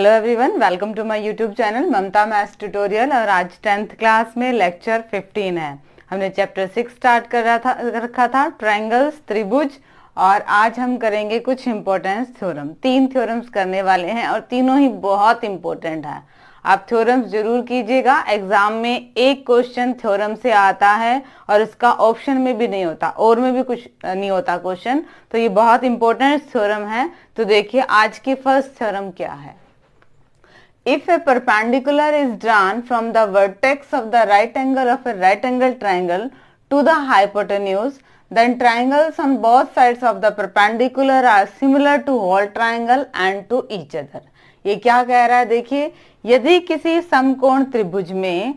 Hello everyone welcome to my YouTube channel Mamta maths tutorial और आज tenth class में lecture 15 है हमने चैप्टर सिक्स स्टार्ट कर रहा था रखा था ट्रायंगल्स त्रिभुज और आज हम करेंगे कुछ इम्पोर्टेंस थ्योरम तीन थ्योरम्स करने वाले हैं और तीनों ही बहुत इम्पोर्टेंट है आप थ्योरम्स जरूर कीजिएगा एग्जाम में एक क्वेश्चन थ्योरम से आता है और इसका ऑप्शन में भी नहीं होता और में भी कुछ नहीं होता क्वेश्चन तो ये बहुत इंपॉर्टेंट थ्योरम है तो देखिए आज की फर्स्ट थ्योरम क्या है If a perpendicular is drawn from the vertex of the right angle of a right angle triangle to the hypotenuse, then triangles on both sides of the perpendicular are similar to whole triangle and to each other. ये क्या कह रहा है देखिए यदि किसी समकोण त्रिभुज में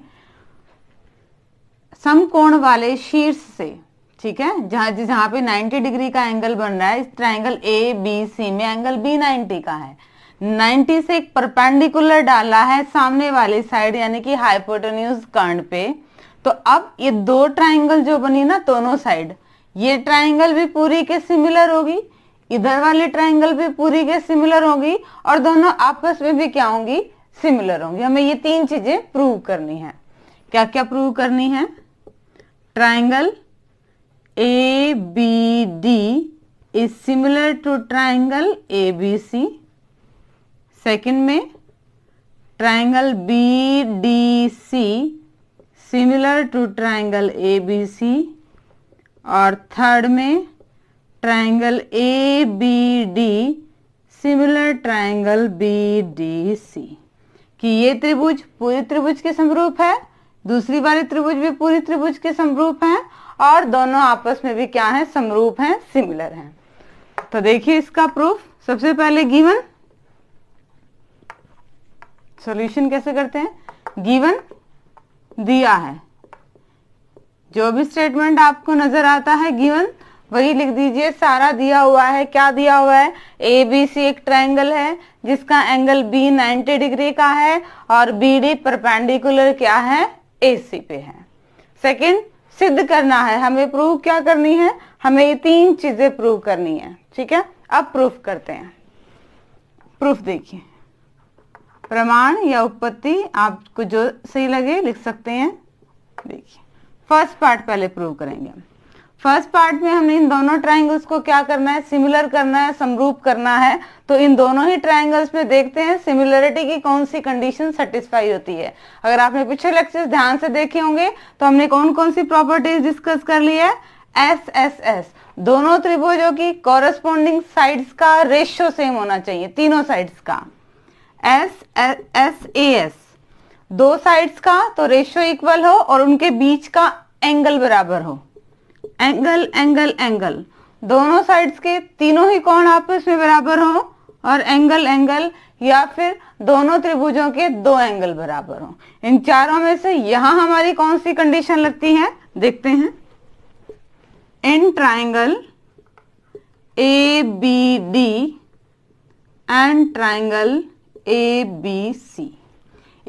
समकोण वाले शीर्ष से ठीक है जहां जहां पे 90 डिग्री का एंगल बन रहा है इस ट्रायंगल ए बी सी में एंगल बी 90 का है 90 से एक परपेंडिकुलर डाला है सामने वाली साइड यानी कि हाइपोटोन्यूज कर्ण पे तो अब ये दो ट्राइंगल जो बनी ना दोनों साइड ये ट्राइंगल भी पूरी के सिमिलर होगी इधर वाली ट्राइंगल भी पूरी के सिमिलर होगी और दोनों आपस में भी क्या होंगी सिमिलर होंगी हमें ये तीन चीजें प्रूव करनी है क्या क्या प्रूव करनी है triangle A B D is similar to triangle A B C second में triangle B D C similar to triangle A B C और थर्ड में triangle A B D similar triangle B D C कि ये त्रिभुज पूरी त्रिभुज के समरूप है दूसरी वाली त्रिभुज भी पूरी त्रिभुज के समरूप है और दोनों आपस में भी क्या है समरूप है सिमिलर है तो देखिए इसका प्रूफ सबसे पहले गिवन सॉल्यूशन कैसे करते हैं गिवन दिया है जो भी स्टेटमेंट आपको नजर आता है गिवन वही लिख दीजिए सारा दिया हुआ है क्या दिया हुआ है ए बी सी एक ट्रायंगल है जिसका एंगल बी 90 डिग्री का है और बी डी परपेंडिकुलर क्या है ए सी पे है सेकंड सिद्ध करना है हमें प्रूव क्या करनी है हमें ये तीन चीजें प्रूव करनी है ठीक है अब प्रूफ करते हैं प्रूफ देखिए प्रमाण या उत्पत्ति आपको जो सही लगे लिख सकते हैं देखिए फर्स्ट पार्ट पहले प्रूव करेंगे फर्स्ट पार्ट में हमने इन दोनों ट्राइंगल्स को क्या करना है सिमिलर करना है समरूप करना है तो इन दोनों ही ट्राइंगल्स में देखते हैं सिमिलरिटी की कौन सी कंडीशन सेटिस्फाई होती है अगर आपने पिछले लेक्चर ध्यान से देखे होंगे तो हमने कौन कौन सी प्रॉपर्टीज डिस्कस कर ली है एस एस एस दोनों त्रिभुजों की कॉरेस्पॉन्डिंग साइड्स का रेशियो सेम होना चाहिए तीनों साइड्स का एस एस ए एस दो साइड्स का तो रेशियो इक्वल हो और उनके बीच का एंगल बराबर हो एंगल एंगल एंगल दोनों साइड्स के तीनों ही कोण आपस में बराबर हो और एंगल एंगल या फिर दोनों त्रिभुजों के दो एंगल बराबर हो इन चारों में से यहां हमारी कौन सी कंडीशन लगती है देखते हैं इन triangle A B D and triangle A B C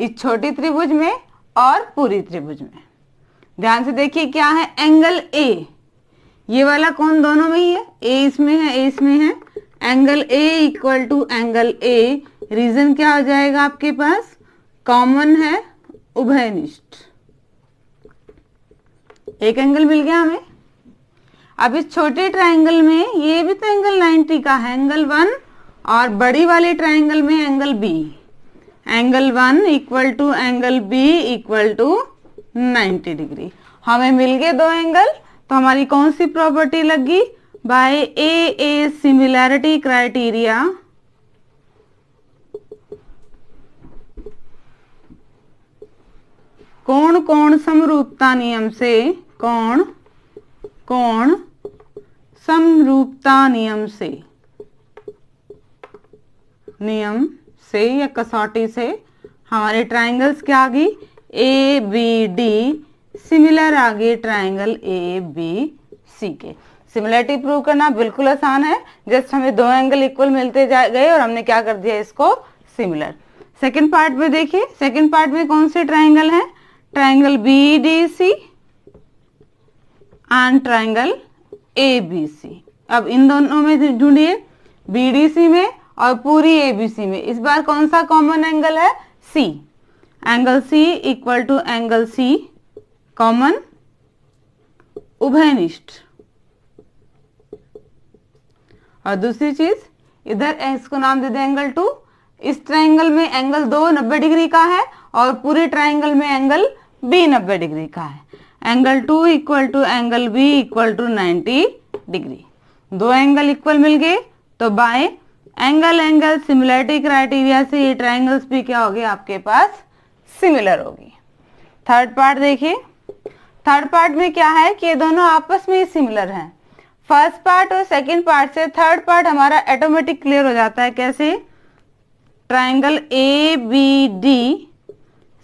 इस छोटी त्रिभुज में और पूरी त्रिभुज में ध्यान से देखिए क्या है एंगल ए ये वाला कौन दोनों में ही है ए इसमें है ए इसमें है angle A equal to angle A reason क्या हो जाएगा आपके पास कॉमन है उभयनिष्ठ एक एंगल मिल गया हमें अब इस छोटे ट्रायंगल में ये भी तो एंगल 90 का है एंगल वन और बड़ी वाले ट्राइंगल में angle B angle one equal to angle B equal to 90 degree हमें मिल गए दो एंगल तो हमारी कौन सी प्रॉपर्टी लगी by A A similarity criteria कौन कौन समरूपता नियम से कौन कौन समरूपता नियम से नियम से या कसौटी से हमारे ट्राइंगल्स क्या आ गई ए बी डी सिमिलर आ गई ट्राइंगल ए बी सी के सिमिलरिटी प्रूव करना बिल्कुल आसान है जस्ट हमें दो एंगल इक्वल मिलते गए और हमने क्या कर दिया इसको सिमिलर सेकेंड पार्ट में देखिए सेकेंड पार्ट में कौन से ट्राइंगल है triangle B D C and triangle A B C अब इन दोनों में ढूंढिए बी डी सी में और पूरी एबीसी में इस बार कौन सा कॉमन एंगल है C angle C equal to angle C common उभयनिष्ठ और दूसरी चीज इधर इसको नाम दे दे एंगल टू इस ट्राइंगल में एंगल दो नब्बे डिग्री का है और पूरे ट्राइंगल में एंगल बी नब्बे डिग्री का है angle two equal to angle B equal to ninety degree दो एंगल इक्वल मिल गए तो बाएं एंगल एंगल सिमिलरिटी क्राइटेरिया से ये ट्राइंगल्स भी क्या होगी आपके पास सिमिलर होगी थर्ड पार्ट देखिए थर्ड पार्ट में क्या है कि ये दोनों आपस में ही सिमिलर हैं फर्स्ट पार्ट और सेकंड पार्ट से थर्ड पार्ट हमारा ऑटोमेटिक क्लियर हो जाता है कैसे triangle A B D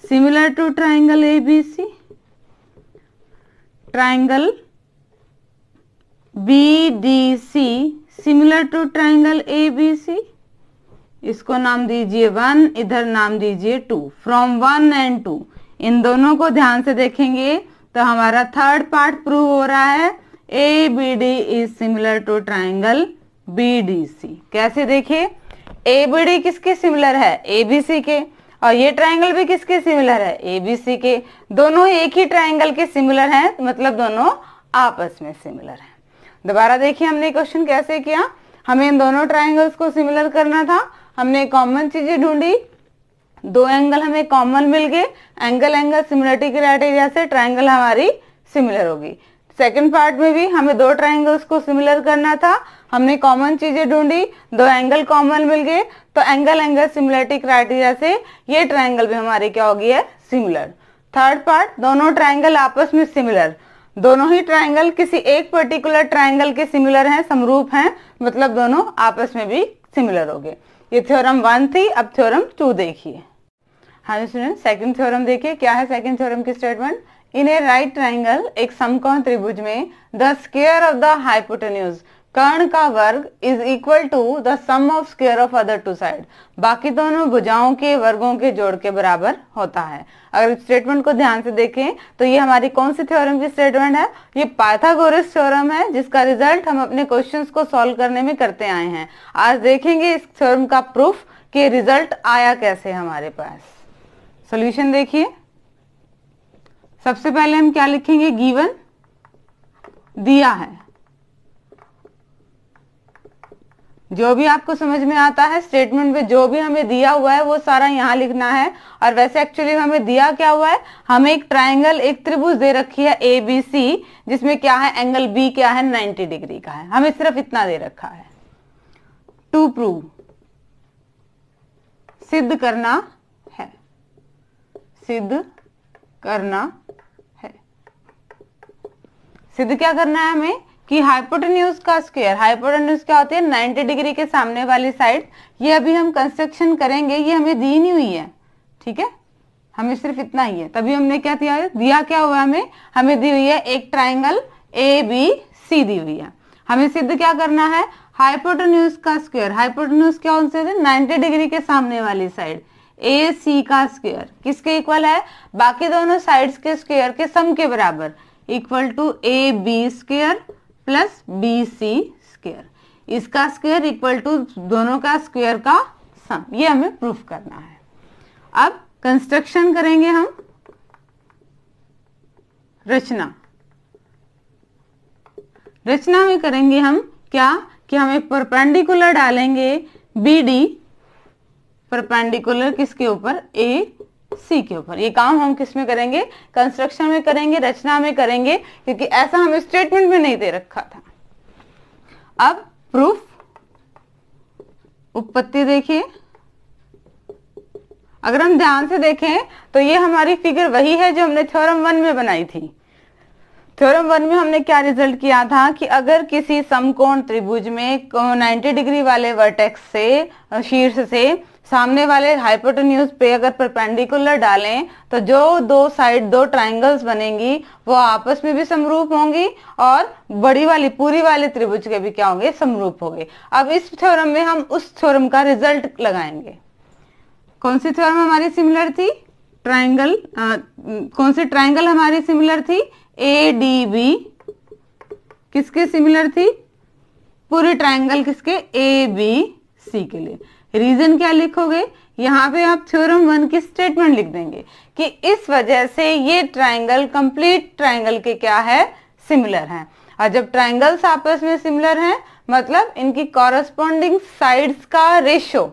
similar to triangle A B C triangle B D C similar to triangle A B C इसको नाम दीजिए वन इधर नाम दीजिए two from one and to इन दोनों को ध्यान से देखेंगे तो हमारा थर्ड पार्ट प्रूव हो रहा है A B D is similar to triangle B D C कैसे देखिए ए बी डी किसके सिमिलर है ए बी सी के और ये ट्राइंगल भी किसके सिमिलर है ए बी सी के दोनों एक ही ट्राइंगल के सिमिलर हैं मतलब दोनों आपस में सिमिलर हैं दोबारा देखिए हमने क्वेश्चन कैसे किया हमें इन दोनों ट्राइंगल्स को सिमिलर करना था हमने कॉमन चीजें ढूंढी दो एंगल हमें कॉमन मिल गए एंगल एंगल सिमिलरिटी क्राइटेरिया से ट्राइंगल हमारी सिमिलर होगी सेकेंड पार्ट में भी हमें दो ट्राइंगल्स को सिमिलर करना था हमने कॉमन चीजें ढूंढी दो एंगल कॉमन मिल गए तो एंगल एंगल सिमिलरिटी क्राइटेरिया से ये ट्राइंगल भी हमारी क्या होगी है सिमिलर थर्ड पार्ट दोनों ट्राइंगल आपस में सिमिलर दोनों ही ट्राइंगल किसी एक पर्टिकुलर ट्राइंगल के सिमिलर हैं समरूप हैं मतलब दोनों आपस में भी सिमिलर हो गए ये थ्योरम वन थी अब थ्योरम टू देखिए हाँ स्टूडेंट सेकंड थ्योरम देखिए क्या है सेकंड थ्योरम की statement in a right triangle एक समकोण त्रिभुज में the square of the hypotenuse कर्ण का वर्ग is equal to the sum of square of other two side बाकी दोनों भुजाओं के वर्गों के जोड़ के बराबर होता है अगर स्टेटमेंट को ध्यान से देखें तो ये हमारी कौन सी थ्योरम की स्टेटमेंट है ये पाइथागोरस थ्योरम है जिसका रिजल्ट हम अपने क्वेश्चंस को सॉल्व करने में करते आए हैं आज देखेंगे इस थ्योरम का प्रूफ के रिजल्ट आया कैसे हमारे पास सोल्यूशन देखिए सबसे पहले हम क्या लिखेंगे गीवन दिया है जो भी आपको समझ में आता है स्टेटमेंट में जो भी हमें दिया हुआ है वो सारा यहाँ लिखना है और वैसे एक्चुअली हमें दिया क्या हुआ है हमें एक ट्राइंगल एक त्रिभुज दे रखी है ए बी सी जिसमें क्या है एंगल बी क्या है 90 डिग्री का है हमें सिर्फ इतना दे रखा है टू प्रूव सिद्ध करना है सिद्ध करना है सिद्ध क्या करना है हमें कि हाइपोटेन्यूज का स्क्वायर हाइपोटेन्यूज क्या होती है 90 डिग्री के सामने वाली साइड ये अभी हम कंस्ट्रक्शन करेंगे ये हमें दी नहीं हुई है ठीक है हमें सिर्फ इतना ही है तभी हमने क्या दिया है दिया क्या हुआ हमें हमें दी हुई है एक ट्राइंगल ए बी सी दी हुई है हमें सिद्ध क्या करना है हाइपोटेन्यूज का स्क्वायर हाइपोटेन्यूज क्या उनसे थे नाइन्टी डिग्री के सामने वाली साइड ए सी का स्क्वायर किसके इक्वल है बाकी दोनों साइड्स के स्क्वायर के सम के बराबर equal to A B square plus B C square इसका स्क्वेयर इक्वल टू दोनों का स्क्वेयर का सम ये हमें प्रूफ करना है अब कंस्ट्रक्शन करेंगे हम रचना रचना में करेंगे हम क्या कि हम एक परपेंडिकुलर डालेंगे बी डी परपेंडिकुलर किसके ऊपर ए सी के ऊपर ये काम हम किस में करेंगे कंस्ट्रक्शन में करेंगे रचना में करेंगे क्योंकि ऐसा हमें स्टेटमेंट में नहीं दे रखा था अब प्रूफ उत्पत्ति देखिए अगर हम ध्यान से देखें तो ये हमारी फिगर वही है जो हमने थ्योरम वन में बनाई थी थ्योरम वन में हमने क्या रिजल्ट किया था कि अगर किसी समकोण त्रिभुज में 90 डिग्री वाले वर्टेक्स से शीर्ष से सामने वाले हाइपोटेन्यूज पे अगर परपेंडिकुलर डालें तो जो दो साइड दो ट्राइंगल्स बनेंगी वो आपस में भी समरूप होंगी और बड़ी वाली पूरी वाले त्रिभुज के भी क्या होंगे समरूप होंगे अब इस थ्योरम में हम उस थ्योरम का रिजल्ट लगाएंगे कौन सी थ्योरम हमारी सिमिलर थी ट्राइंगल कौन सी ट्राइंगल हमारी सिमिलर थी ए डी बी किसके सिमिलर थी पूरी ट्राइंगल किसके ए बी सी के लिए रीजन क्या लिखोगे यहाँ पे आप थ्योरम वन की स्टेटमेंट लिख देंगे कि इस वजह से ये ट्राइंगल कंप्लीट ट्राइंगल के क्या है सिमिलर है और जब ट्राइंगल्स आपस में सिमिलर हैं मतलब इनकी कॉरस्पॉन्डिंग साइड्स का रेशो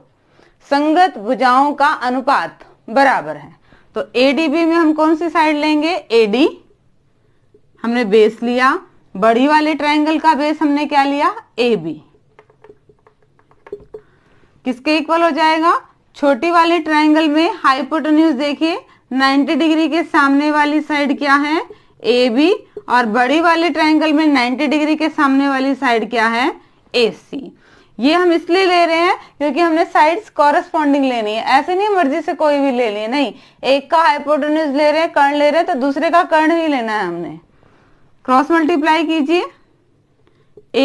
संगत भुजाओं का अनुपात बराबर है तो एडीबी में हम कौन सी साइड लेंगे एडी हमने बेस लिया बड़ी वाले ट्राइंगल का बेस हमने क्या लिया ए बी किसके इक्वल हो जाएगा छोटी वाले ट्राइंगल में हाइपोटोन्यूज देखिए 90 डिग्री के सामने वाली साइड क्या है ए बी और बड़ी वाले ट्राइंगल में 90 डिग्री के सामने वाली साइड क्या है ए सी ये हम इसलिए ले रहे हैं क्योंकि हमने साइड्स कॉरस्पॉन्डिंग लेनी है ऐसे नहीं मर्जी से कोई भी ले है नहीं एक का हाइपोटोन्यूज ले रहे हैं कर्ण ले रहे हैं तो दूसरे का कर्ण ही लेना है हमने क्रॉस मल्टीप्लाई कीजिए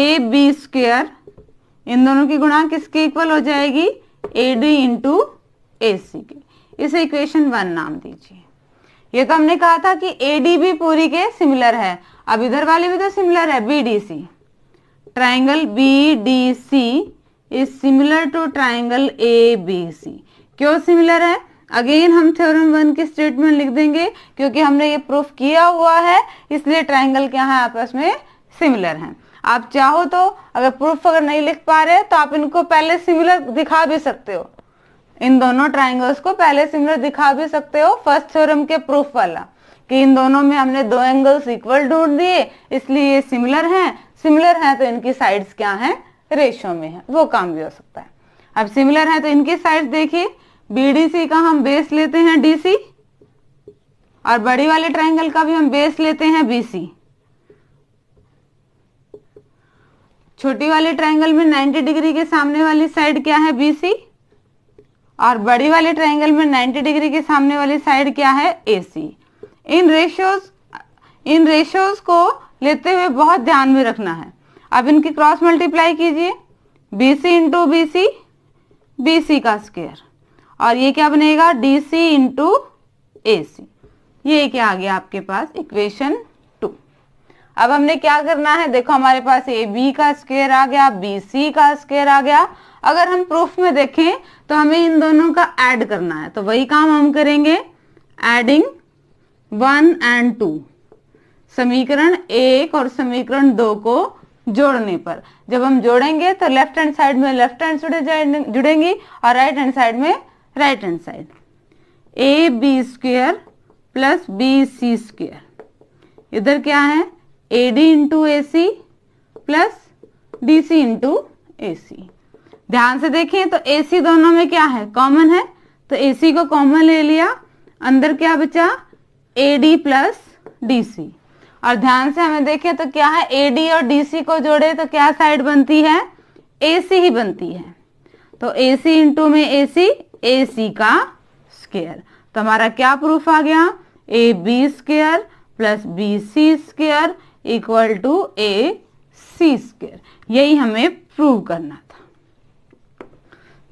ए बी स्क्वेयर इन दोनों की गुणा किसके इक्वल हो जाएगी ए डी इंटू ए सी के इसे इक्वेशन वन नाम दीजिए ये तो हमने कहा था कि ए डी भी पूरी के सिमिलर है अब इधर वाली भी तो सिमिलर है B D C triangle B D C is similar to triangle A B C क्यों सिमिलर है अगेन हम थ्योरम वन की स्टेटमेंट लिख देंगे क्योंकि हमने ये प्रूफ किया हुआ है इसलिए ट्राइंगल क्या है आपस में सिमिलर हैं आप चाहो तो अगर प्रूफ अगर नहीं लिख पा रहे तो आप इनको पहले सिमिलर दिखा भी सकते हो इन दोनों ट्राइंगल्स को पहले सिमिलर दिखा भी सकते हो फर्स्ट थ्योरम के प्रूफ वाला कि इन दोनों में हमने दो एंगल्स इक्वल ढूंढ दिए इसलिए ये सिमिलर हैं सिमिलर हैं तो इनकी साइड्स क्या हैं रेशो में है वो काम भी हो सकता है अब सिमिलर है तो इनकी साइड्स देखिए बीडीसी का हम बेस लेते हैं डीसी और बड़ी वाले ट्राइंगल का भी हम बेस लेते हैं बीसी छोटी वाले ट्रायंगल में 90 डिग्री के सामने वाली साइड क्या है BC और बड़ी वाले ट्रायंगल में 90 डिग्री के सामने वाली साइड क्या है AC इन रेशियोज इन रेशियोज को लेते हुए बहुत ध्यान में रखना है अब इनकी क्रॉस मल्टीप्लाई कीजिए B C into B C B C का स्क्वेयर और ये क्या बनेगा डी सी इंटू ए सी ये क्या आ गया आपके पास इक्वेशन अब हमने क्या करना है देखो हमारे पास ए बी का स्केयर आ गया बी सी का स्केयर आ गया अगर हम प्रूफ में देखें तो हमें इन दोनों का ऐड करना है तो वही काम हम करेंगे एडिंग वन एंड टू समीकरण एक और समीकरण दो को जोड़ने पर जब हम जोड़ेंगे तो लेफ्ट हैंड साइड में लेफ्ट हैंड जुड़े जुड़ेंगी और राइट हैंड साइड में right hand side A B square plus B C square इधर क्या है A D into A C plus D C into A C ध्यान से देखें तो ए सी दोनों में क्या है कॉमन है तो ए सी को कॉमन ले लिया अंदर क्या बचा A D plus D C और ध्यान से हमें देखें तो क्या है ए डी और डी सी को जोड़े तो क्या साइड बनती है ए सी ही बनती है तो ए सी इंटू में ए सी ए सी का स्केयर तो हमारा क्या प्रूफ आ गया A B square plus B C square equal to A C square यही हमें प्रूव करना था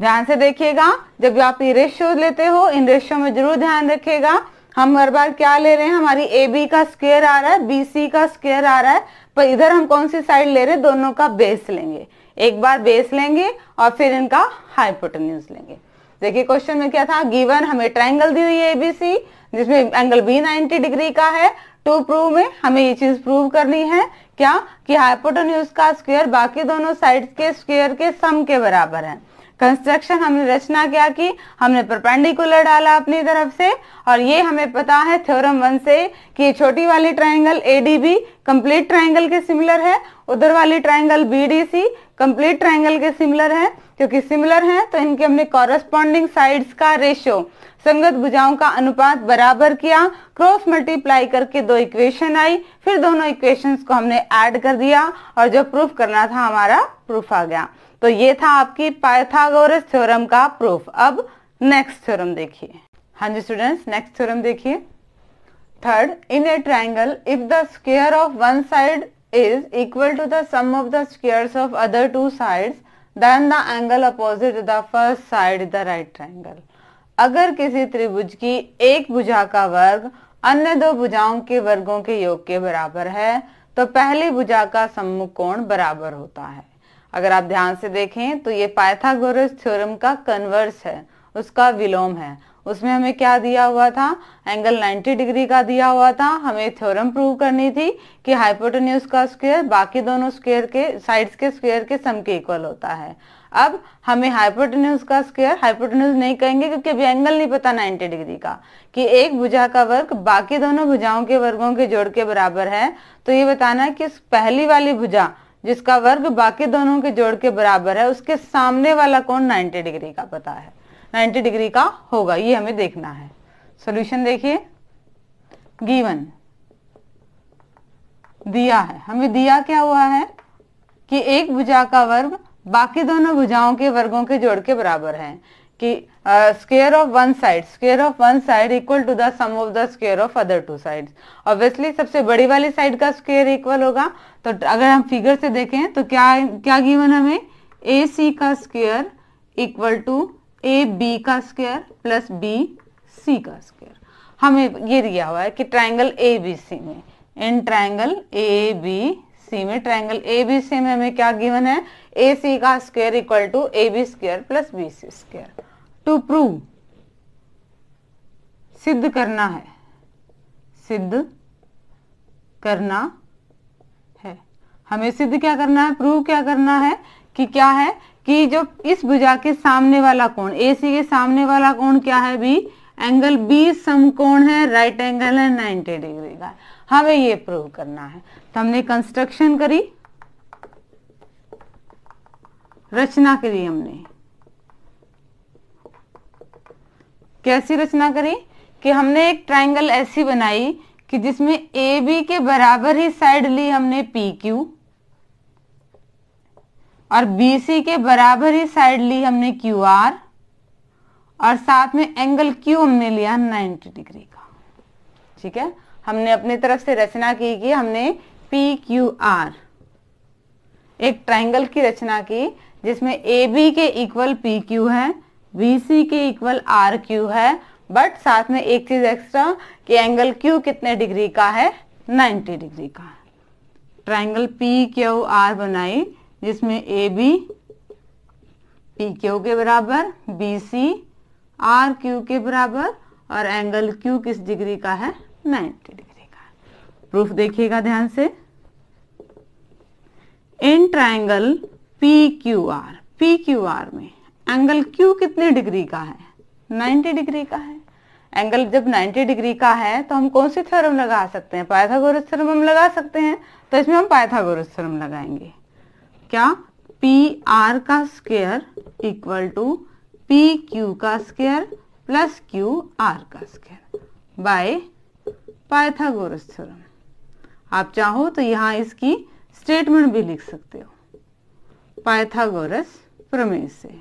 ध्यान से देखिएगा जब आप ये रेशियो लेते हो इन रेशियो में जरूर ध्यान रखिएगा हम हर बार क्या ले रहे हैं हमारी ए बी का स्क्वेयर आ रहा है बी सी का स्क्वेयर आ रहा है पर इधर हम कौन सी साइड ले रहे हैं दोनों का बेस लेंगे एक बार बेस लेंगे और फिर इनका हाइपोटेन्यूज लेंगे देखिए क्वेश्चन में क्या था गिवन हमें ट्राइंगल दी हुई है एबीसी जिसमें एंगल बी 90 डिग्री का है टू प्रूव में हमें ये चीज प्रूव करनी है क्या कि हाइपोटेन्यूज का स्क्वेयर बाकी दोनों साइड के स्क्वेयर के सम के बराबर है कंस्ट्रक्शन हमने रचना क्या की हमने परपेंडिकुलर डाला अपनी तरफ से और ये हमें पता है थ्योरम वन से कि छोटी वाली ट्रायंगल एडीबी कंप्लीट ट्राइंगल के सिमिलर है उधर वाली ट्रायंगल बीडीसी कंप्लीट ट्राइंगल के सिमिलर है क्योंकि सिमिलर हैं तो इनके हमने कॉरस्पॉन्डिंग साइड्स का रेशियो संगत भुजाओं का अनुपात बराबर किया क्रॉस मल्टीप्लाई करके दो इक्वेशन आई फिर दोनों इक्वेशंस को हमने ऐड कर दिया और जो प्रूफ करना था हमारा प्रूफ आ गया तो ये था आपकी पाइथागोरस थ्योरम का प्रूफ अब नेक्स्ट थ्योरम देखिए हाँ जी स्टूडेंट्स नेक्स्ट थ्योरम देखिए third in a triangle if the square of one side is equal to the sum of the squares of other two sides then the angle opposite the first side the right triangle अगर किसी त्रिभुज की एक भुजा का वर्ग अन्य दो भुजाओं के वर्गों के योग के बराबर है तो पहली भुजा का सम्मुख कोण बराबर होता है अगर आप ध्यान से देखें तो ये पाइथागोरस थ्योरम का कन्वर्स है उसका विलोम है उसमें हमें क्या दिया हुआ था एंगल 90 डिग्री का दिया हुआ था हमें थ्योरम प्रूव करनी थी कि हाइपोटेन्यूस का स्क्वायर बाकी दोनों स्क्वायर के साइड्स के स्क्वायर के सम के इक्वल होता है अब हमें हाइपोटेन्यूज का स्क्वायर हाइपोटेन्यूस नहीं कहेंगे क्योंकि अभी एंगल नहीं पता 90 डिग्री का कि एक भुजा का वर्ग बाकी दोनों भुजाओं के वर्गों के जोड़ के बराबर है तो ये बताना है कि पहली वाली भुजा जिसका वर्ग बाकी दोनों के जोड़ के बराबर है उसके सामने वाला कोण 90 डिग्री का पता है 90 डिग्री का होगा ये हमें देखना है सोल्यूशन देखिए गीवन दिया है हमें दिया क्या हुआ है कि एक भुजा का वर्ग बाकी दोनों भुजाओं के वर्गों के जोड़ के बराबर है कि square of one side square of one side equal to the sum of the square of other two side obviously सबसे बड़ी वाली साइड का स्केयर इक्वल होगा तो अगर हम फिगर से देखें तो क्या क्या गिवन हमें ए सी का square equal to A B का स्क्वायर प्लस बी सी का स्क्वायर हमें ये दिया हुआ है कि ट्राइंगल ए बी सी में इन ट्राइंगल ए बी सी में ट्राइंगल ए बी सी में हमें क्या गिवन है ए सी का square equal to A B square plus B C square to prove सिद्ध करना है सिद्ध करना है हमें सिद्ध क्या करना है प्रूव क्या करना है कि क्या है कि जो इस भुजा के सामने वाला कोण ए के सामने वाला कोण क्या है बी एंगल बी समकोण है राइट एंगल है 90 डिग्री का हमें ये प्रूव करना है तो हमने कंस्ट्रक्शन करी रचना करी हमने कैसी रचना करी कि हमने एक ट्राइंगल ऐसी बनाई कि जिसमें ए बी के बराबर ही साइड ली हमने पी क्यू और BC के बराबर ही साइड ली हमने क्यू आर और साथ में एंगल क्यू हमने लिया 90 डिग्री का ठीक है हमने अपनी तरफ से रचना की कि हमने पी क्यू आर एक ट्राइंगल की रचना की जिसमें ए बी के इक्वल पी क्यू है बी सी के इक्वल आर क्यू है बट साथ में एक चीज एक्स्ट्रा कि एंगल क्यू कितने डिग्री का है 90 डिग्री का ट्राइंगल पी क्यू आर बनाई जिसमें ए बी पी क्यू के बराबर बी सी आर क्यू के बराबर और एंगल क्यू किस डिग्री का है 90 डिग्री का प्रूफ देखिएगा ध्यान से इन triangle P Q R P Q R में एंगल क्यू कितने डिग्री का है 90 डिग्री का है एंगल जब 90 डिग्री का है तो हम कौन सी थ्योरम लगा सकते हैं पायथागोरस थ्योरम हम लगा सकते हैं तो इसमें हम पायथागोरस थ्योरम लगाएंगे क्या पी आर का square equal to P Q का स्क्वेयर प्लस क्यू आर का स्क्वेयर बाय पाइथागोरस थ्योरम आप चाहो तो यहां इसकी स्टेटमेंट भी लिख सकते हो पाइथागोरस प्रमेय से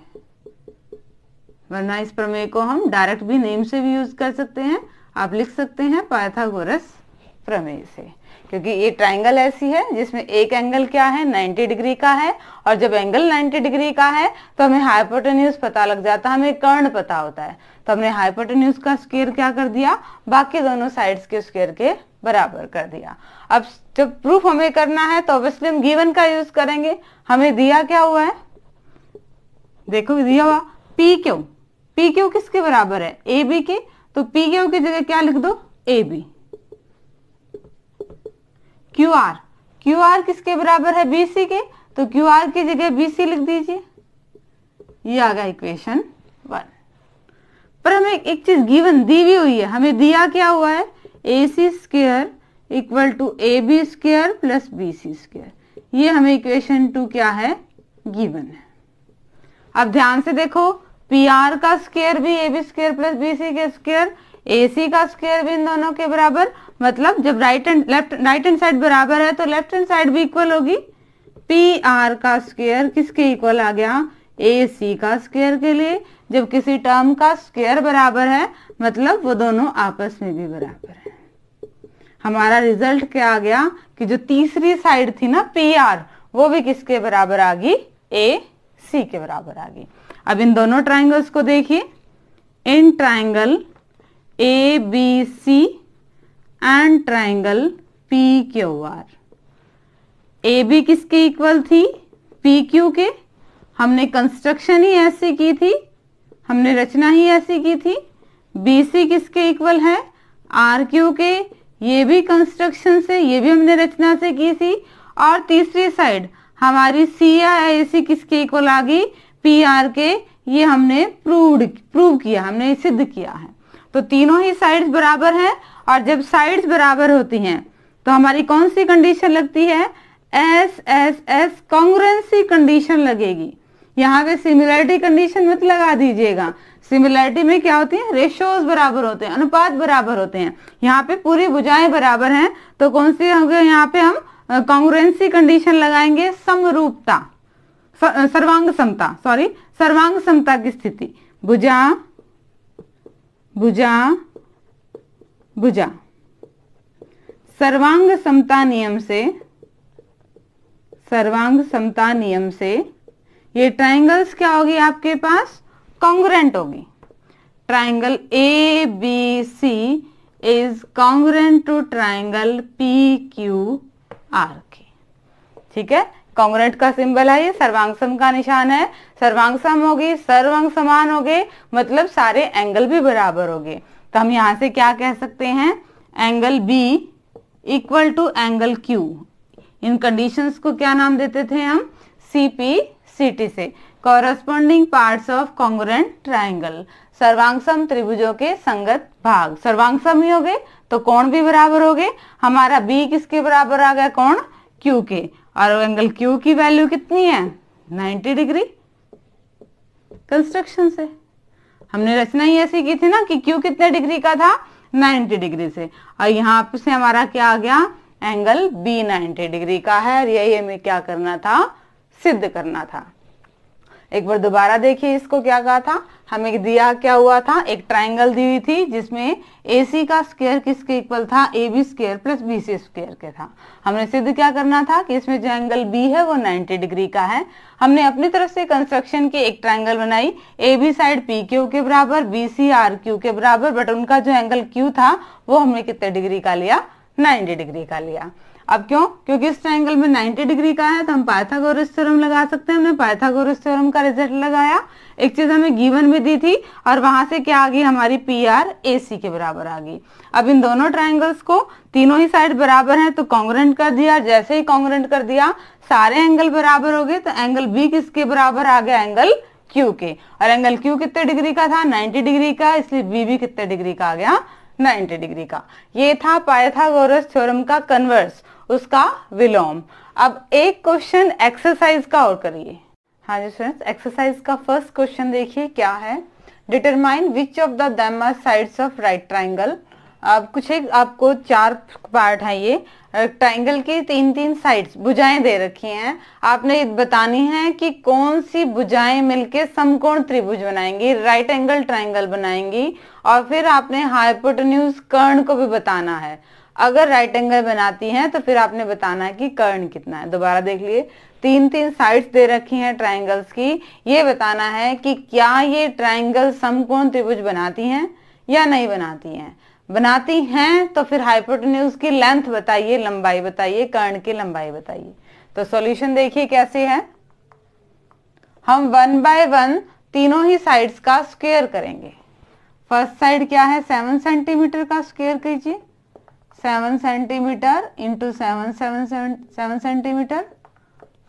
वरना इस प्रमेय को हम डायरेक्ट भी नेम से भी यूज कर सकते हैं आप लिख सकते हैं पाइथागोरस प्रमेय से क्योंकि ये ट्राइंगल ऐसी है जिसमें एक एंगल क्या है 90 डिग्री का है और जब एंगल 90 डिग्री का है तो हमें हाइपोटेन्यूज पता लग जाता है हमें कर्ण पता होता है तो हमने हाइपोटेन्यूज का स्केयर क्या कर दिया बाकी दोनों साइड्स के स्केयर के बराबर कर दिया अब जब प्रूफ हमें करना है तो ऑब्वियसली हम गिवन का यूज करेंगे हमें दिया क्या हुआ है देखो दिया हुआ पी क्यू पी क्यू किसके बराबर है ए बी के तो पी क्यू की जगह क्या लिख दो A B Q R Q R किसके बराबर है बी सी के तो क्यू आर की जगह बी सी लिख दीजिए ये आ गया इक्वेशन वन पर हमें एक चीज गिवन दी भी हुई है हमें दिया क्या हुआ है A C square equal to A B square plus B C square ये हमें इक्वेशन टू क्या है गिवन है अब ध्यान से देखो पी आर का स्केयर भी A B square plus B C के स्क्र ए सी का स्केयर भी इन दोनों के बराबर मतलब जब right and left right hand side बराबर है तो लेफ्ट हैंड साइड भी इक्वल होगी पी आर का स्क्वेयर किसके इक्वल आ गया ए सी का स्क्वेयर के लिए जब किसी टर्म का स्क्वेयर बराबर है मतलब वो दोनों आपस में भी बराबर है हमारा रिजल्ट क्या आ गया कि जो तीसरी साइड थी ना पी आर वो भी किसके बराबर आ गई ए सी के बराबर आ गई अब इन दोनों ट्राइंगल्स को देखिए इन triangle A B C and triangle P Q R A B किसके इक्वल थी पी क्यू के हमने कंस्ट्रक्शन ही ऐसी की थी हमने रचना ही ऐसी की थी बी सी किसके इक्वल है आर क्यू के ये भी कंस्ट्रक्शन से ये भी हमने रचना से की थी और तीसरी साइड हमारी सी या ए सी किसके इक्वल आ गई पी आर के ये हमने प्रूव प्रूव किया हमने सिद्ध किया है तो तीनों ही साइड्स बराबर हैं और जब साइड्स बराबर होती हैं तो हमारी कौन सी कंडीशन लगती है S S S congruency condition लगेगी यहाँ पे सिमिलरिटी कंडीशन मत लगा दीजिएगा सिमिलरिटी में क्या होती है रेशोज बराबर होते हैं अनुपात बराबर होते हैं यहाँ पे पूरी भुजाएं बराबर हैं तो कौन सी होगी यहाँ पे हम कॉन्ग्रेंसी कंडीशन लगाएंगे समरूपता सर्वांग समता सॉरी सर्वांग समता की स्थिति भुजा भुजा भुजा सर्वांग समता नियम से सर्वांग समता नियम से ये ट्राइंगल्स क्या होगी आपके पास कॉन्ग्रेंट होगी triangle A B C is congruent to triangle P Q R के ठीक है कॉन्ग्रेंट का सिंबल है ये सर्वांगसम का निशान है सर्वांगसम होगी सर्वांग समान हो गए मतलब सारे एंगल भी बराबर हो गए तो हम यहां से क्या कह सकते हैं angle B equal to angle Q इन कंडीशंस को क्या नाम देते थे हम सी पी सी टी से corresponding part of congruent triangle सर्वांगसम त्रिभुजों के संगत भाग सर्वांगसम ही हो गए तो कोण भी बराबर हो गए हमारा बी किसके बराबर आ गया कोण क्यू के और एंगल क्यू की वैल्यू कितनी है 90 डिग्री कंस्ट्रक्शन से हमने रचना ही ऐसी की थी ना कि क्यू कितने डिग्री का था 90 डिग्री से और यहाँ से हमारा क्या आ गया एंगल बी 90 डिग्री का है और यही हमें क्या करना था सिद्ध करना था एक बार दोबारा देखिए इसको क्या कहा था हमें दिया क्या हुआ था एक ट्राइंगल दी हुई थी जिसमें ए सी का स्केयर किसके इक्वल था A B square plus B C square के था हमने सिद्ध क्या करना था कि इसमें जो एंगल बी है वो 90 डिग्री का है हमने अपनी तरफ से कंस्ट्रक्शन की एक ट्राइंगल बनाई A B side P Q के बराबर बी सी आर क्यू के बराबर बट उनका जो एंगल क्यू था वो हमने कितने डिग्री का लिया नाइन्टी डिग्री का लिया अब क्यों क्योंकि इस ट्राइंगल में 90 डिग्री का है तो हम पाइथागोरस थ्योरम लगा सकते हैं हमने पाइथागोरस थ्योरम का रिजल्ट लगाया एक चीज हमें गिवन भी दी थी और वहां से क्या आ गई हमारी पी आर ए सी के बराबर आ गई अब इन दोनों ट्राइंगल्स को तीनों ही साइड बराबर है तो कॉन्ग्रेंट कर दिया जैसे ही कॉन्ग्रेंट कर दिया सारे एंगल बराबर हो गए तो एंगल बी किसके बराबर आ गया एंगल क्यू के और एंगल क्यू कितने डिग्री का था नाइन्टी डिग्री का इसलिए बी भी कितने डिग्री का आ गया 90 डिग्री का ये था पायथागोरस थ्योरम का कन्वर्स उसका विलोम अब एक क्वेश्चन एक्सरसाइज का और करिए हाँ जी स्टूडेंट्स एक्सरसाइज का फर्स्ट क्वेश्चन देखिए क्या है determine which of the them sides of right triangle अब कुछ एक आपको चार पार्ट है ये ट्राइंगल की तीन तीन साइड्स भुजाएं दे रखी हैं आपने बतानी है कि कौन सी भुजाएं मिलके समकोण त्रिभुज बनाएंगी राइट एंगल ट्राइंगल बनाएंगी और फिर आपने हाइपोटेन्यूज कर्ण को भी बताना है अगर राइट एंगल बनाती हैं तो फिर आपने बताना है कि कर्ण कितना है दोबारा देख लिए तीन तीन साइड्स दे रखी हैं ट्राइंगल्स की ये बताना है कि क्या ये ट्राइंगल समकोण त्रिभुज बनाती हैं या नहीं बनाती हैं बनाती हैं तो फिर हाइपोटेन्यूज की लेंथ बताइए लंबाई बताइए कर्ण की लंबाई बताइए तो सॉल्यूशन देखिए कैसे है हम वन बाय वन तीनों ही साइड्स का स्क्वेयर करेंगे फर्स्ट साइड क्या है सेवन सेंटीमीटर का स्क्वेयर कीजिए seven centimetre into seven seven seven centimetre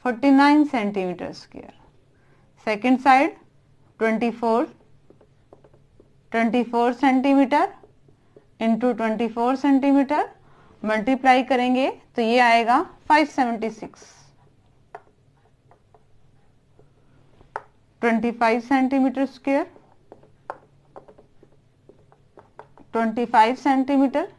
forty nine centimetre square second side twenty four twenty four centimetre into twenty four centimetre multiply करेंगे तो ये आएगा five seventy six twenty five centimetre square twenty five centimetre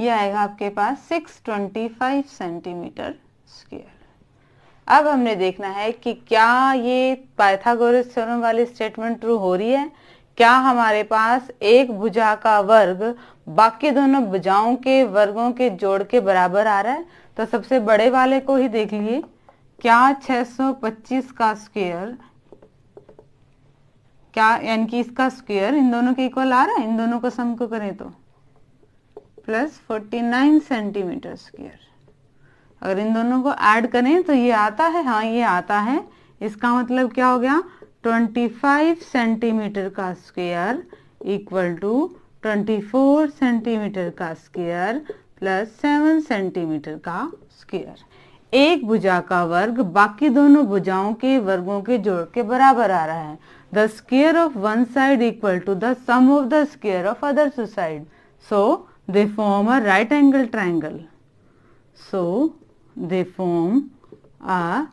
ये आएगा आपके पास 625 centimetre square अब हमने देखना है कि क्या ये पाइथागोरस थ्योरम वाली स्टेटमेंट ट्रू हो रही है क्या हमारे पास एक भुजा का वर्ग बाकी दोनों भुजाओं के वर्गों के जोड़ के बराबर आ रहा है तो सबसे बड़े वाले को ही देख लिए क्या 625 का स्क्वायर क्या यानी कि इसका स्क्वायर इन दोनों के इक्वल आ रहा है इन दोनों को सम को करें तो plus forty nine centimetre square अगर इन दोनों को ऐड करें तो ये आता है हाँ ये आता है इसका मतलब क्या हो गया ट्वेंटी फाइव सेंटीमीटर का square equal to twenty four centimetre का स्क्वेयर प्लस सेवन सेंटीमीटर का स्क्वेयर एक भुजा का वर्ग बाकी दोनों भुजाओं के वर्गों के जोड़ के बराबर आ रहा है the square of one side equal to the sum of the square of other side so they form a right angle triangle. So, they form a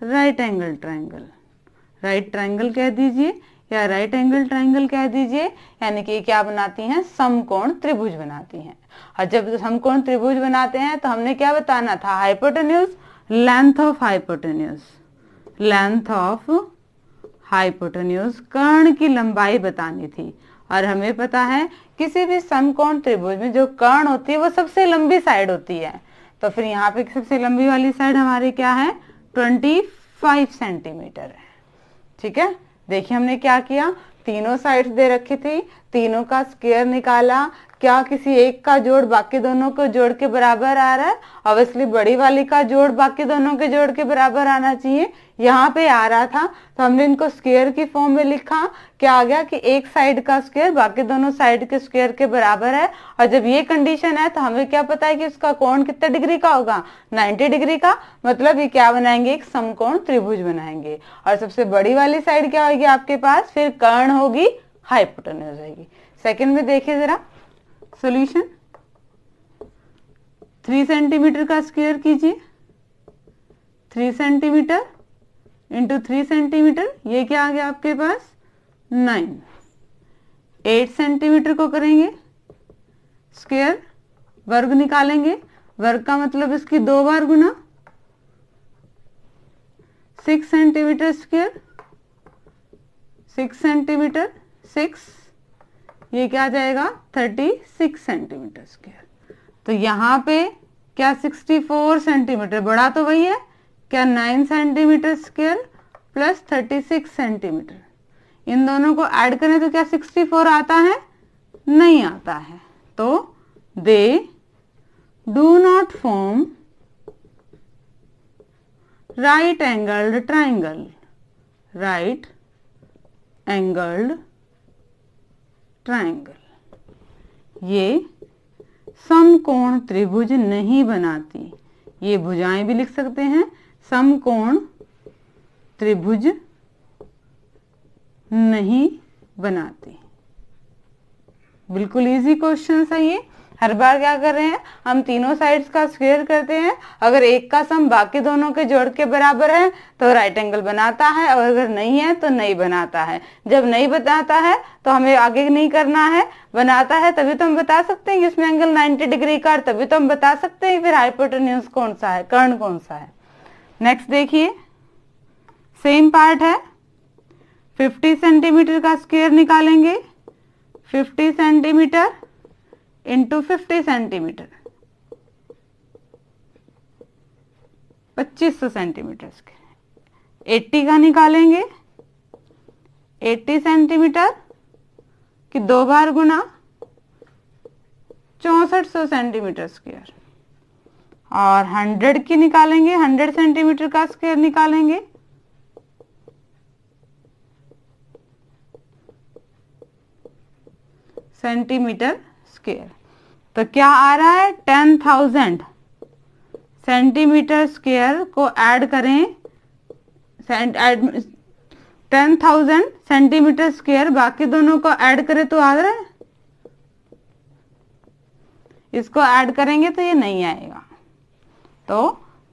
right angle triangle. Right triangle कह दीजिए या right angle triangle कह दीजिए यानी कि क्या बनाती हैं समकोण त्रिभुज बनाती हैं और जब समकोण त्रिभुज बनाते हैं तो हमने क्या बताना था hypotenuse length of hypotenuse length of hypotenuse कर्ण की लंबाई बतानी थी और हमें पता है किसी भी समकोण त्रिभुज में जो कर्ण होती है वो सबसे लंबी साइड होती है तो फिर यहाँ पे सबसे लंबी वाली साइड हमारी क्या है 25 सेंटीमीटर है ठीक है देखिए हमने क्या किया तीनों साइड्स दे रखी थी तीनों का स्केयर निकाला क्या किसी एक का जोड़ बाकी दोनों को जोड़ के बराबर आ रहा है ऑब्वियसली बड़ी वाली का जोड़ बाकी दोनों के जोड़ के बराबर आना चाहिए यहाँ पे आ रहा था तो हमने इनको स्केयर की फॉर्म में लिखा क्या आ गया कि एक साइड का स्क्वेयर बाकी दोनों साइड के स्केयर के बराबर है और जब ये कंडीशन है तो हमें क्या पता है कि उसका कोण कितने डिग्री का होगा 90 डिग्री का मतलब ये क्या बनाएंगे एक समकोण त्रिभुज बनाएंगे और सबसे बड़ी वाली साइड क्या होगी आपके पास फिर कर्ण होगी हो होगी सेकेंड में देखिए जरा सॉल्यूशन थ्री सेंटीमीटर का स्क्वायर कीजिए three centimetre into three centimetre ये क्या आ गया आपके पास नाइन एट सेंटीमीटर को करेंगे स्क्वेयर वर्ग निकालेंगे वर्ग का मतलब इसकी दो बार गुना six centimetre square six centimetre six ये क्या जाएगा 36 सेंटीमीटर स्क्वायर तो यहाँ पे क्या 64 सेंटीमीटर बड़ा तो वही है क्या 9 सेंटीमीटर स्क्वायर प्लस 36 सेंटीमीटर इन दोनों को ऐड करें तो क्या 64 आता है नहीं आता है तो they do not form right angled triangle right angled triangle ये समकोण त्रिभुज नहीं बनाती ये भुजाएं भी लिख सकते हैं समकोण त्रिभुज नहीं बनाती बिल्कुल इजी क्वेश्चन है ये हर बार क्या कर रहे हैं हम तीनों साइड्स का स्क्वेयर करते हैं अगर एक का सम बाकी दोनों के जोड़ के बराबर है तो राइट एंगल बनाता है और अगर नहीं है तो नहीं बनाता है जब नहीं बताता है तो हमें आगे नहीं करना है बनाता है तभी तो हम बता सकते हैं इसमें एंगल नाइन्टी डिग्री का तभी तो हम बता सकते हैं फिर हाइपोटेन्यूज कौन सा है कर्ण कौन सा है नेक्स्ट देखिए सेम पार्ट है 50 सेंटीमीटर का स्क्वायर निकालेंगे 50 सेंटीमीटर इंटू फिफ्टी सेंटीमीटर पच्चीस सौ सेंटीमीटर के एट्टी का निकालेंगे एट्टी सेंटीमीटर कि दो बार गुना चौसठ सौ सेंटीमीटर स्क्वेयर और हंड्रेड की निकालेंगे हंड्रेड सेंटीमीटर का स्क्वेयर निकालेंगे सेंटीमीटर स्केयर तो क्या आ रहा है टेन थाउजेंड सेंटीमीटर स्केयर को ऐड करें टेन थाउजेंड सेंटीमीटर स्केयर बाकी दोनों को ऐड करें तो आ रहा है इसको ऐड करेंगे तो ये नहीं आएगा तो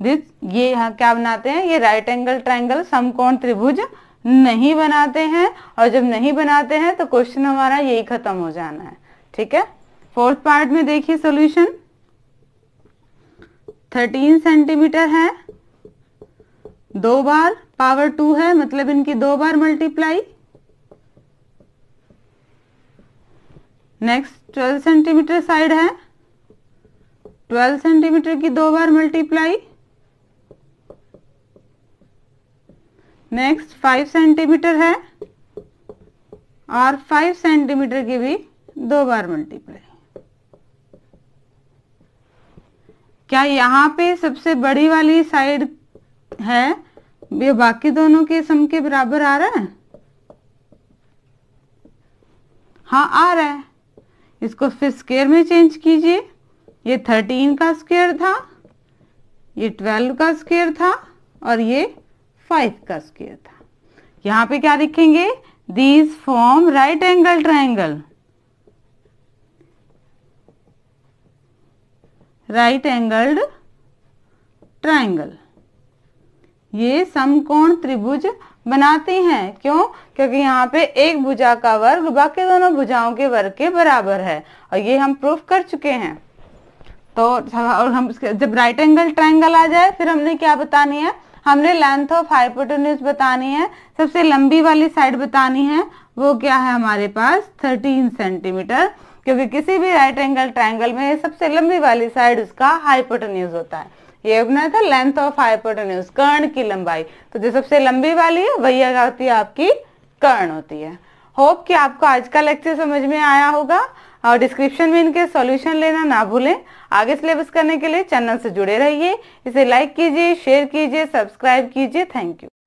दिस ये क्या बनाते हैं ये राइट एंगल ट्राइंगल समकोण त्रिभुज नहीं बनाते हैं और जब नहीं बनाते हैं तो क्वेश्चन हमारा यही खत्म हो जाना है ठीक है फोर्थ पार्ट में देखिए सॉल्यूशन 13 सेंटीमीटर है दो बार पावर टू है मतलब इनकी दो बार मल्टीप्लाई नेक्स्ट 12 सेंटीमीटर साइड है 12 सेंटीमीटर की दो बार मल्टीप्लाई नेक्स्ट 5 सेंटीमीटर है और 5 सेंटीमीटर की भी दो बार मल्टीप्लाई क्या यहाँ पे सबसे बड़ी वाली साइड है ये बाकी दोनों के सम के बराबर आ रहा है हाँ आ रहा है इसको फिर स्केयर में चेंज कीजिए ये थर्टीन का स्केयर था ये ट्वेल्व का स्केयर था और ये फाइव का स्केयर था यहाँ पे क्या लिखेंगे these form right angle triangle right angled triangle ये समकोण त्रिभुज बनाते हैं क्यों क्योंकि यहाँ पे एक भुजा का वर्ग बाकी दोनों भुजाओं के वर्ग के बराबर है और ये हम प्रूफ कर चुके हैं तो और हम जब राइट एंगल ट्राइंगल आ जाए फिर हमने क्या बतानी है हमने लेंथ ऑफ हाइपोटेन्यूज बतानी है सबसे लंबी वाली साइड बतानी है वो क्या है हमारे पास थर्टीन सेंटीमीटर क्योंकि किसी भी राइट एंगल ट्रायंगल में सबसे लंबी वाली साइड उसका हाइपोटेन्यूज होता है ये बना था लेंथ ऑफ हाइपोटेन्यूज कर्ण की लंबाई तो जो सबसे लंबी वाली है वही क्या होती है आपकी कर्ण होती है होप कि आपको आज का लेक्चर समझ में आया होगा और डिस्क्रिप्शन में इनके सॉल्यूशन लेना ना भूलें आगे सिलेबस करने के लिए चैनल से जुड़े रहिए इसे लाइक कीजिए शेयर कीजिए सब्सक्राइब कीजिए थैंक यू